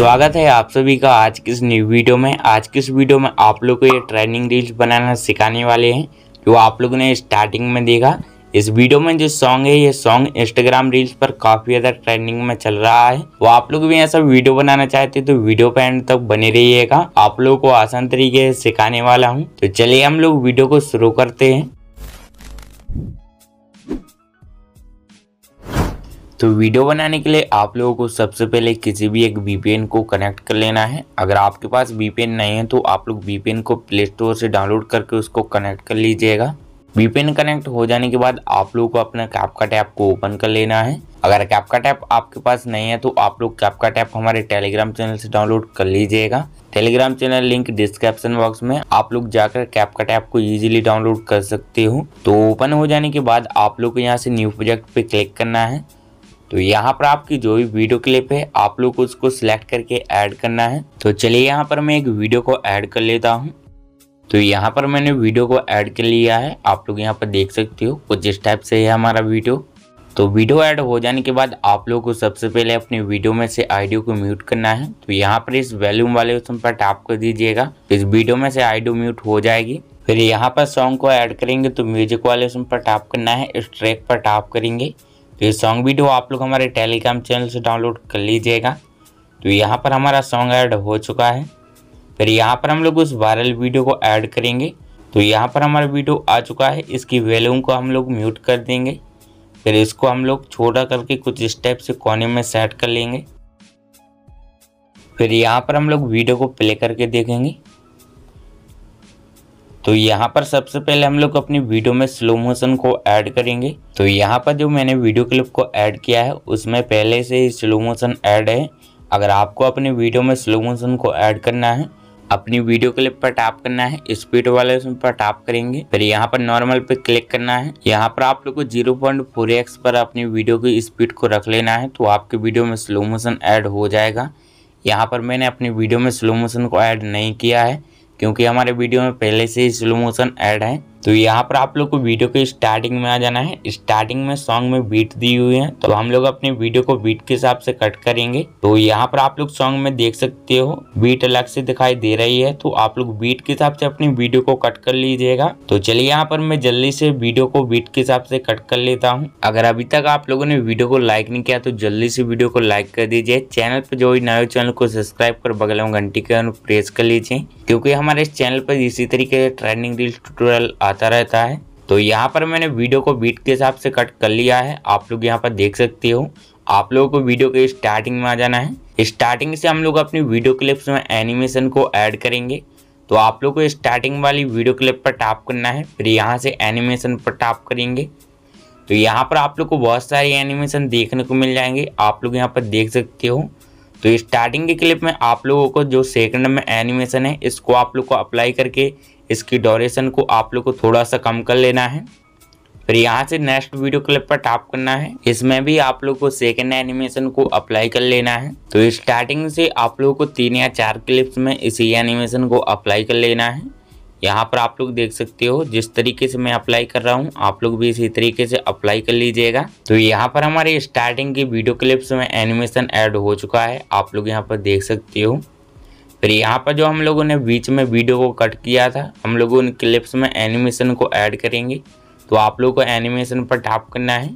स्वागत है आप सभी का आज की इस न्यू वीडियो में आज की इस वीडियो में आप लोग को ये ट्रेनिंग रील्स बनाना सिखाने वाले हैं जो आप लोगों ने स्टार्टिंग में देखा इस वीडियो में जो सॉन्ग है ये सॉन्ग इंस्टाग्राम रील्स पर काफी ज्यादा ट्रेंडिंग में चल रहा है वो आप लोग भी ऐसा वीडियो बनाना चाहते हैं तो वीडियो पे एंड तक बने रहिएगा आप लोगों को आसान तरीके से सिखाने वाला हूँ तो चलिए हम लोग वीडियो को शुरू करते हैं तो वीडियो बनाने के लिए आप लोगों को सबसे पहले किसी भी एक वीपीएन को कनेक्ट कर लेना है अगर आपके पास वीपीएन नहीं है तो आप लोग वीपीएन को प्ले स्टोर से डाउनलोड करके उसको कनेक्ट कर लीजिएगा वीपीएन कनेक्ट हो जाने के बाद आप लोगों को अपना कैपका टैप को ओपन कर लेना है अगर कैपका टैप आपके पास नहीं है तो आप लोग का टैप हमारे टेलीग्राम चैनल से डाउनलोड कर लीजिएगा Telegram channel link description box में आप लोग जाकर कैपका टैप को इजीली डाउनलोड कर सकते हो तो ओपन हो जाने के बाद आप लोग को यहाँ से न्यू प्रोजेक्ट पे क्लिक करना है तो यहाँ पर आपकी जो भी वीडियो क्लिप है आप लोग उसको सिलेक्ट करके ऐड करना है तो चलिए यहाँ पर मैं एक वीडियो को ऐड कर लेता हूँ तो यहाँ पर मैंने वीडियो को ऐड कर लिया है आप लोग यहाँ पर देख सकते हो कुछ इस टाइप से है हमारा वीडियो तो वीडियो ऐड हो जाने के बाद आप लोगों को सबसे पहले अपने वीडियो में से आइडियो को म्यूट करना है तो यहाँ पर इस वैल्यूम वाले ऑप्शन पर टैप कर दीजिएगा इस वीडियो में से आइडियो म्यूट हो जाएगी फिर यहाँ पर सॉन्ग को ऐड करेंगे तो म्यूजिक वाले ऑप्शन पर टैप करना है इस ट्रैक पर टैप करेंगे तो ये सॉन्ग वीडियो आप लोग हमारे टेलीग्राम चैनल से डाउनलोड कर लीजिएगा तो यहाँ पर हमारा सॉन्ग ऐड हो चुका है फिर यहाँ पर हम लोग उस वायरल वीडियो को ऐड करेंगे तो यहाँ पर हमारा वीडियो आ चुका है इसकी वैल्यूम को हम लोग म्यूट कर देंगे फिर इसको हम लोग छोटा करके कुछ स्टेप से कोने में सेट कर लेंगे फिर यहाँ पर हम लोग वीडियो को प्ले करके देखेंगे तो यहाँ पर सबसे पहले हम लोग अपनी वीडियो में स्लो मोशन को ऐड करेंगे तो यहाँ पर जो मैंने वीडियो क्लिप को ऐड किया है उसमें पहले से ही स्लो मोशन ऐड है अगर आपको अपनी वीडियो में स्लो मोशन को ऐड करना है अपनी वीडियो क्लिप पर टैप करना है स्पीड वाले उसमें पर टैप करेंगे फिर यहाँ पर नॉर्मल पे क्लिक करना है यहाँ पर आप लोग को जीरो पॉइंट फोर एक्स पर अपनी वीडियो की स्पीड को रख लेना है तो आपके वीडियो में स्लो मोशन ऐड हो जाएगा यहाँ पर मैंने अपनी वीडियो में स्लो मोशन को ऐड नहीं किया है क्योंकि हमारे वीडियो में पहले से ही स्लो मोशन ऐड है तो यहाँ पर आप लोग को वीडियो के स्टार्टिंग में आ जाना है स्टार्टिंग में सॉन्ग में बीट दी हुई है तो हम लोग अपने वीडियो को बीट के हिसाब से कट करेंगे तो यहाँ पर आप लोग सॉन्ग में देख सकते हो बीट अलग से दिखाई दे रही है तो आप लोग बीट के हिसाब से अपनी वीडियो को कट कर लीजिएगा तो चलिए यहाँ पर मैं जल्दी से वीडियो को बीट के हिसाब से कट कर लेता हूँ अगर अभी तक आप लोगों ने वीडियो को लाइक नहीं किया तो जल्दी से वीडियो को लाइक कर दीजिए चैनल पर जो भी नए चैनल को सब्सक्राइब कर बगल में घंटी के प्रेस कर लीजिए क्योंकि हमारे इस चैनल पर इसी तरीके से ट्रेंडिंग रील टूटोरियल आता रहता है तो यहाँ पर मैंने वीडियो को बीट के हिसाब से कट कर लिया है आप लोग यहाँ पर देख सकते हो आप लोगों को वीडियो के स्टार्टिंग में आ जाना है स्टार्टिंग से हम लोग अपनी वीडियो क्लिप्स में एनिमेशन को ऐड करेंगे तो आप लोग को स्टार्टिंग वाली वीडियो क्लिप पर टैप करना है फिर यहाँ से एनिमेशन पर टैप करेंगे तो यहाँ पर आप लोग को बहुत सारे एनिमेशन देखने को मिल जाएंगे आप लोग यहाँ पर देख सकते हो तो स्टार्टिंग के क्लिप में आप लोगों को जो सेकंड में एनिमेशन है इसको आप लोग को अप्लाई करके इसकी ड्यूरेशन को आप लोग को थोड़ा सा कम कर लेना है फिर यहाँ से नेक्स्ट वीडियो क्लिप पर टाप करना है इसमें भी आप लोग को सेकंड एनिमेशन को अप्लाई कर लेना है तो स्टार्टिंग से आप लोगों को तीन या चार क्लिप्स में इसी एनिमेशन को अप्लाई कर लेना है यहाँ पर आप लोग देख सकते हो जिस तरीके से मैं अप्लाई कर रहा हूँ आप लोग भी इसी तरीके से अप्लाई कर लीजिएगा तो यहाँ पर हमारे स्टार्टिंग की वीडियो क्लिप्स में एनिमेशन ऐड हो चुका है आप लोग यहाँ पर देख सकते हो फिर यहाँ पर जो हम लोगों ने बीच में वीडियो को कट किया था हम लोग उन क्लिप्स में एनिमेशन को ऐड करेंगे तो आप लोग को एनिमेशन पर टाप करना है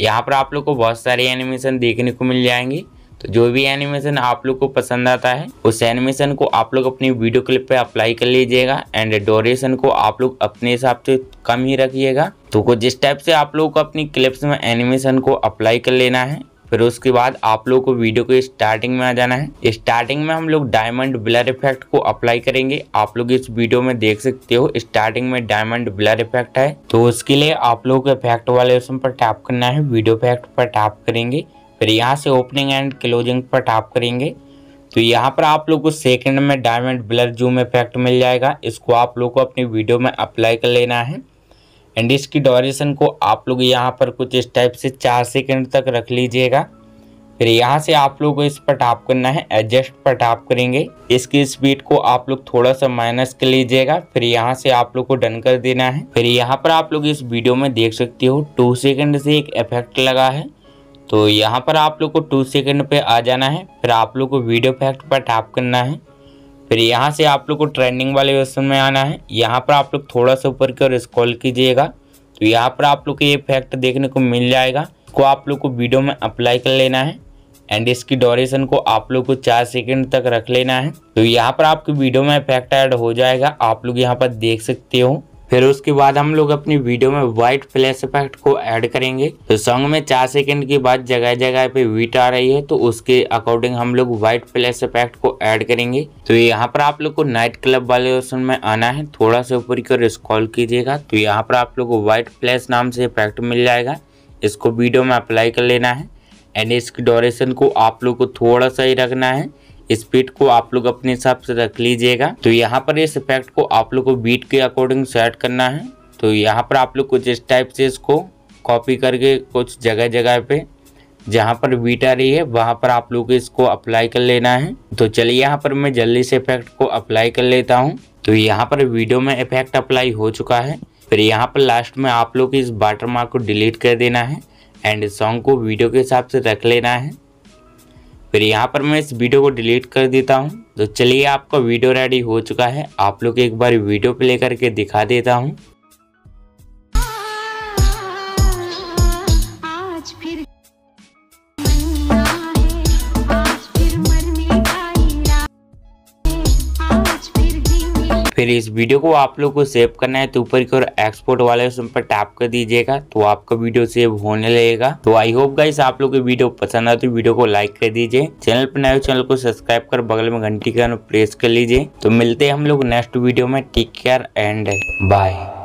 यहाँ पर आप लोग को बहुत सारे एनिमेशन देखने को मिल जाएंगे तो जो भी एनिमेशन आप लोग को पसंद आता है उस एनिमेशन को आप लोग अपनी वीडियो क्लिप पे अप्लाई कर लीजिएगा एंड डोरेशन को आप लोग अपने हिसाब से कम ही रखिएगा तो जिस टाइप से आप लोग को अपनी क्लिप्स में एनिमेशन को अप्लाई कर लेना है फिर उसके बाद आप लोग को वीडियो को स्टार्टिंग में आ जाना है स्टार्टिंग में हम लोग डायमंड ब्लर इफेक्ट को अप्लाई करेंगे आप लोग इस वीडियो में देख सकते हो स्टार्टिंग में डायमंड ब्लर इफेक्ट है तो उसके लिए आप लोग इफेक्ट वाले ऑप्शन पर टैप करना है वीडियो इफेक्ट पर टैप करेंगे फिर यहाँ से ओपनिंग एंड क्लोजिंग पर टाप करेंगे तो यहाँ पर आप लोग को सेकंड में डायमंड ब्लर जूम इफेक्ट मिल जाएगा इसको आप लोग को अपनी वीडियो में अप्लाई कर लेना है एंड इसकी डोरेशन को आप लोग यहाँ पर कुछ इस टाइप से चार सेकंड तक रख लीजिएगा फिर यहाँ से आप लोग को इस पर टाप करना है एडजस्ट पर टाप करेंगे इसकी स्पीड को आप लोग थोड़ा सा माइनस कर लीजिएगा फिर यहाँ से आप लोग को डन कर देना है फिर यहाँ पर आप लोग इस वीडियो में देख सकते हो टू सेकंड से एक इफेक्ट लगा है तो यहाँ पर आप लोग को टू सेकेंड पे आ जाना है फिर आप लोग को वीडियो फैक्ट पर टैप करना है फिर यहाँ से आप लोग को ट्रेंडिंग वाले ऑप्शन में आना है यहाँ पर आप लोग थोड़ा सा ऊपर की ओर स्क्रॉल कीजिएगा तो यहाँ पर आप लोग को ये फैक्ट देखने को मिल जाएगा को आप लोग को वीडियो में अप्लाई कर लेना है एंड इसकी ड्यूरेशन को आप लोग को चार सेकंड तक रख लेना है तो यहाँ पर आपकी वीडियो में इफेक्ट ऐड हो जाएगा आप लोग यहाँ पर देख सकते हो फिर उसके बाद हम लोग अपनी वीडियो में व्हाइट फ्लैश इफेक्ट को ऐड करेंगे तो सॉन्ग में चार सेकंड के बाद जगह जगह पे वीट आ रही है तो उसके अकॉर्डिंग हम लोग व्हाइट फ्लैश इफेक्ट को ऐड करेंगे तो यहाँ पर आप लोग को नाइट क्लब वाले ऑप्शन में आना है थोड़ा सा ऊपर की ओर स्कॉल कीजिएगा तो यहाँ पर आप लोग को व्हाइट फ्लैश नाम से इफेक्ट मिल जाएगा इसको वीडियो में अप्लाई कर लेना है एंड इसकी डोरेशन को आप लोग को थोड़ा सा ही रखना है स्पीड को आप लोग अपने हिसाब से रख लीजिएगा तो यहाँ पर इस इफेक्ट को आप लोग को बीट के अकॉर्डिंग सेट करना है तो यहाँ पर आप लोग कुछ इस टाइप से इसको कॉपी करके कुछ जगह जगह पे जहाँ पर बीट आ रही है वहाँ पर आप लोग इसको अप्लाई कर लेना है तो चलिए यहाँ पर मैं जल्दी से इफेक्ट को अप्लाई कर लेता हूँ तो यहाँ पर वीडियो में इफेक्ट अप्लाई हो चुका है फिर यहाँ पर लास्ट में आप लोग इस वाटर मार्क को डिलीट कर देना है एंड सॉन्ग को वीडियो के हिसाब से रख लेना है फिर यहाँ पर मैं इस वीडियो को डिलीट कर देता हूँ तो चलिए आपका वीडियो रेडी हो चुका है आप लोग एक बार वीडियो प्ले करके दिखा देता हूँ फिर इस वीडियो को आप लोग को सेव करना है तो ऊपर की ओर एक्सपोर्ट वाले ऑप्शन पर टैप कर दीजिएगा तो आपका वीडियो सेव होने लगेगा तो आई होप गाइस आप लोग को वीडियो पसंद आए तो वीडियो को लाइक कर दीजिए चैनल पर नए चैनल को सब्सक्राइब कर बगल में घंटी का प्रेस कर लीजिए तो मिलते हैं हम लोग नेक्स्ट वीडियो में टेक केयर एंड बाय